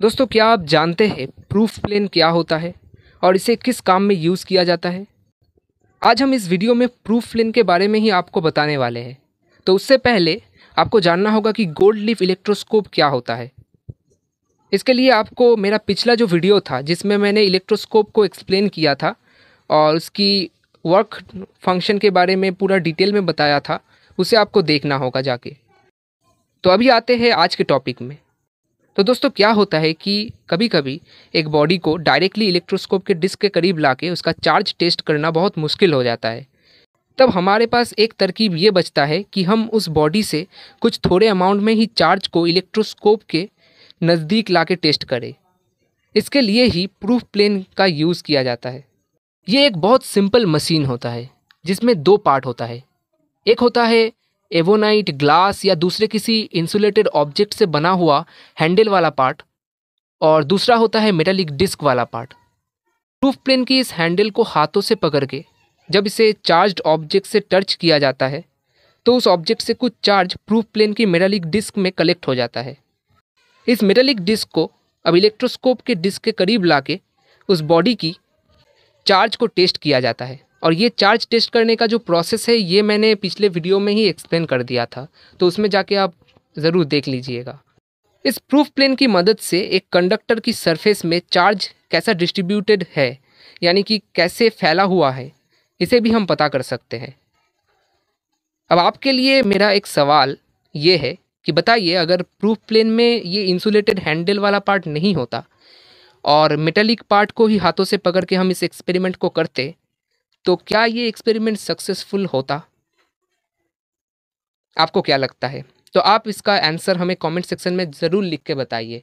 दोस्तों क्या आप जानते हैं प्रूफ प्लेन क्या होता है और इसे किस काम में यूज़ किया जाता है आज हम इस वीडियो में प्रूफ प्लेन के बारे में ही आपको बताने वाले हैं तो उससे पहले आपको जानना होगा कि गोल्ड लीफ इलेक्ट्रोस्कोप क्या होता है इसके लिए आपको मेरा पिछला जो वीडियो था जिसमें मैंने इलेक्ट्रोस्कोप को एक्सप्लेन किया था और उसकी वर्क फंक्शन के बारे में पूरा डिटेल में बताया था उसे आपको देखना होगा जाके तो अभी आते हैं आज के टॉपिक में तो दोस्तों क्या होता है कि कभी कभी एक बॉडी को डायरेक्टली इलेक्ट्रोस्कोप के डिस्क के करीब ला उसका चार्ज टेस्ट करना बहुत मुश्किल हो जाता है तब हमारे पास एक तरकीब ये बचता है कि हम उस बॉडी से कुछ थोड़े अमाउंट में ही चार्ज को इलेक्ट्रोस्कोप के नज़दीक ला टेस्ट करें इसके लिए ही प्रूफ प्लेन का यूज़ किया जाता है ये एक बहुत सिंपल मशीन होता है जिसमें दो पार्ट होता है एक होता है एवोनाइट ग्लास या दूसरे किसी इंसुलेटेड ऑब्जेक्ट से बना हुआ हैंडल वाला पार्ट और दूसरा होता है मेटालिक डिस्क वाला पार्ट प्रूफ प्लेन की इस हैंडल को हाथों से पकड़ के जब इसे चार्ज ऑब्जेक्ट से टच किया जाता है तो उस ऑब्जेक्ट से कुछ चार्ज प्रूफ प्लेन की मेटालिक डिस्क में कलेक्ट हो जाता है इस मेटालिक डिस्क को अब इलेक्ट्रोस्कोप के डिस्क के करीब लाके उस बॉडी की चार्ज को टेस्ट किया जाता है और ये चार्ज टेस्ट करने का जो प्रोसेस है ये मैंने पिछले वीडियो में ही एक्सप्लेन कर दिया था तो उसमें जाके आप ज़रूर देख लीजिएगा इस प्रूफ प्लेन की मदद से एक कंडक्टर की सरफेस में चार्ज कैसा डिस्ट्रीब्यूटेड है यानी कि कैसे फैला हुआ है इसे भी हम पता कर सकते हैं अब आपके लिए मेरा एक सवाल ये है कि बताइए अगर प्रूफ प्लेन में ये इंसुलेटेड हैंडल वाला पार्ट नहीं होता और मेटेलिक पार्ट को ही हाथों से पकड़ के हम इस एक्सपेरिमेंट को करते तो क्या ये एक्सपेरिमेंट सक्सेसफुल होता आपको क्या लगता है तो आप इसका आंसर हमें कमेंट सेक्शन में ज़रूर लिख के बताइए